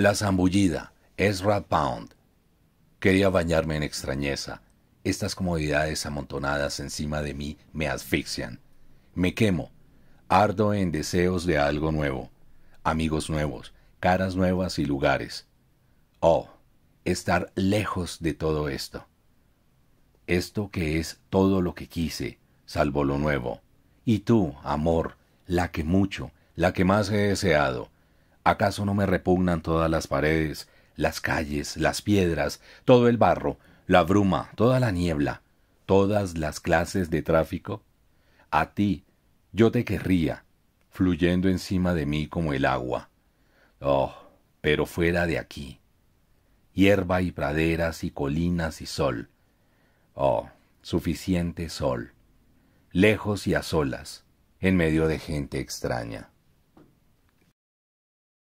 La zambullida, Ezra Pound. Quería bañarme en extrañeza. Estas comodidades amontonadas encima de mí me asfixian. Me quemo. Ardo en deseos de algo nuevo. Amigos nuevos, caras nuevas y lugares. Oh, estar lejos de todo esto. Esto que es todo lo que quise, salvo lo nuevo. Y tú, amor, la que mucho, la que más he deseado, ¿Acaso no me repugnan todas las paredes, las calles, las piedras, todo el barro, la bruma, toda la niebla, todas las clases de tráfico? A ti, yo te querría, fluyendo encima de mí como el agua. Oh, pero fuera de aquí. Hierba y praderas y colinas y sol. Oh, suficiente sol. Lejos y a solas, en medio de gente extraña.